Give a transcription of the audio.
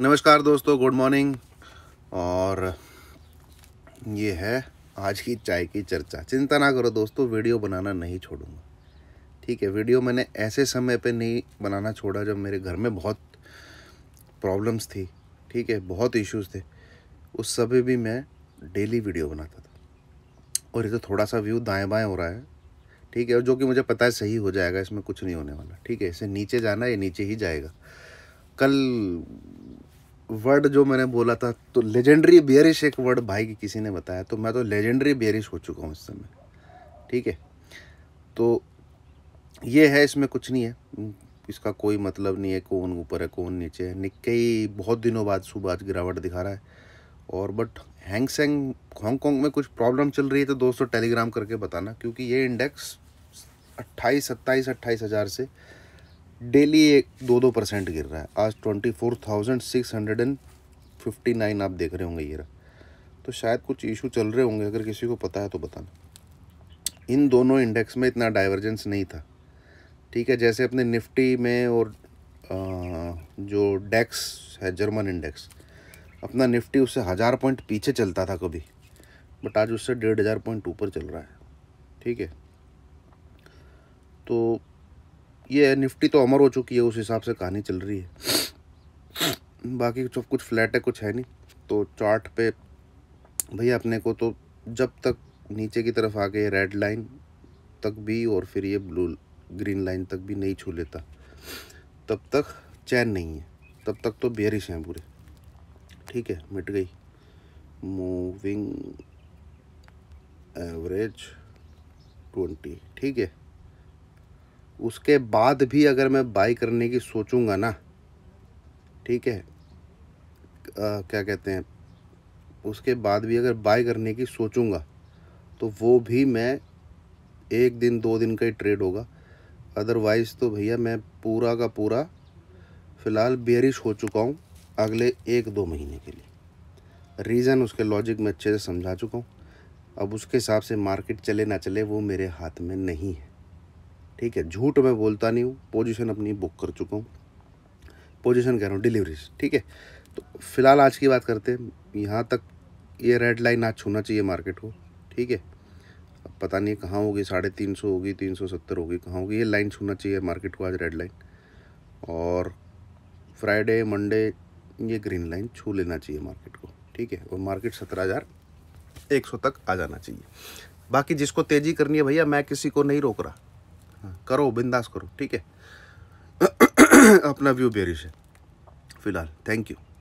नमस्कार दोस्तों good morning और ये है आज की चाय की चर्चा चिंता ना करो दोस्तों वीडियो बनाना नहीं छोड़ूंगा ठीक है वीडियो मैंने ऐसे समय पे नहीं बनाना छोड़ा जब मेरे घर में बहुत प्रॉब्लम्स थी ठीक है बहुत इश्यूज थे उस समय भी मैं डेली वीडियो बनाता था और इसे थोड़ा सा व्यू दाएँ बाएँ हो रहा है ठीक है और जो कि मुझे पता है सही हो जाएगा इसमें कुछ नहीं होने वाला ठीक है इसे नीचे जाना ये नीचे ही जाएगा कल वर्ड जो मैंने बोला था तो लेजेंडरी बियरिश एक वर्ड भाई की किसी ने बताया तो मैं तो लेजेंडरी बियरिश हो चुका हूँ इस समय ठीक है तो ये है इसमें कुछ नहीं है इसका कोई मतलब नहीं है कौन ऊपर है कौन नीचे है निक्कई बहुत दिनों बाद सुबह आज गिरावट दिखा रहा है और बट हैंग सेंग हांगकॉन्ग में कुछ प्रॉब्लम चल रही है तो दोस्तों टेलीग्राम करके बताना क्योंकि ये इंडेक्स अट्ठाईस सत्ताईस अट्ठाईस हज़ार से डेली एक दो दो परसेंट गिर रहा है आज twenty four thousand six hundred and fifty nine आप देख रहे होंगे ये रहा तो शायद कुछ इशू चल रहे होंगे अगर किसी को पता है तो बताना इन दोनों इंडेक्स में इतना डाइवर्जेंस नहीं था ठीक है जैसे अपने निफ्टी में और आ, जो डेक्स है जर्मन इंडेक्स अपना निफ्टी उससे हज़ार पॉइंट पीछे चलता था कभी बट आज उससे डेढ़ हज़ार पॉइंट ऊपर चल रहा है ठीक है तो ये निफ्टी तो अमर हो चुकी है उस हिसाब से कहानी चल रही है बाकी सब कुछ फ्लैट है कुछ है नहीं तो चार्ट पे भैया अपने को तो जब तक नीचे की तरफ आ गए रेड लाइन तक भी और फिर ये ब्लू ग्रीन लाइन तक भी नहीं छू लेता तब तक चैन नहीं है तब तक तो बेरिश हैं पूरे ठीक है मिट गई मूविंग एवरेज ट्वेंटी ठीक है उसके बाद भी अगर मैं बाई करने की सोचूंगा ना ठीक है आ, क्या कहते हैं उसके बाद भी अगर बाई करने की सोचूंगा तो वो भी मैं एक दिन दो दिन का ही ट्रेड होगा अदरवाइज़ तो भैया मैं पूरा का पूरा फ़िलहाल बेरिश हो चुका हूँ अगले एक दो महीने के लिए रीज़न उसके लॉजिक मैं अच्छे से समझा चुका हूँ अब उसके हिसाब से मार्केट चले ना चले वो मेरे हाथ में नहीं है ठीक है झूठ मैं बोलता नहीं हूँ पोजीशन अपनी बुक कर चुका हूँ पोजीशन कह रहा हूँ डिलीवरीज ठीक है तो फिलहाल आज की बात करते हैं यहाँ तक ये रेड लाइन आज छूना चाहिए मार्केट को ठीक है अब पता नहीं कहाँ होगी साढ़े तीन सौ होगी तीन सौ सत्तर होगी कहाँ होगी ये लाइन छूना चाहिए मार्केट को आज रेड लाइन और फ्राइडे मंडे ये ग्रीन लाइन छू लेना चाहिए मार्केट को ठीक है और मार्केट सत्रह हज़ार एक सौ तक आ जाना चाहिए बाकी जिसको तेज़ी करनी है भैया मैं किसी को नहीं रोक रहा करो बिंदास करो ठीक है अपना व्यू बेरिश है फ़िलहाल थैंक यू